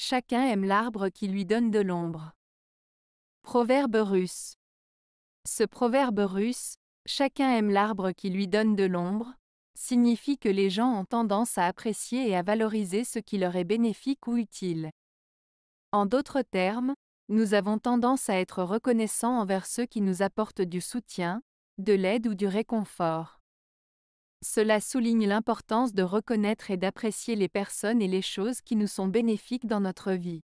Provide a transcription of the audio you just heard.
Chacun aime l'arbre qui lui donne de l'ombre. Proverbe russe. Ce proverbe russe, Chacun aime l'arbre qui lui donne de l'ombre, signifie que les gens ont tendance à apprécier et à valoriser ce qui leur est bénéfique ou utile. En d'autres termes, nous avons tendance à être reconnaissants envers ceux qui nous apportent du soutien, de l'aide ou du réconfort. Cela souligne l'importance de reconnaître et d'apprécier les personnes et les choses qui nous sont bénéfiques dans notre vie.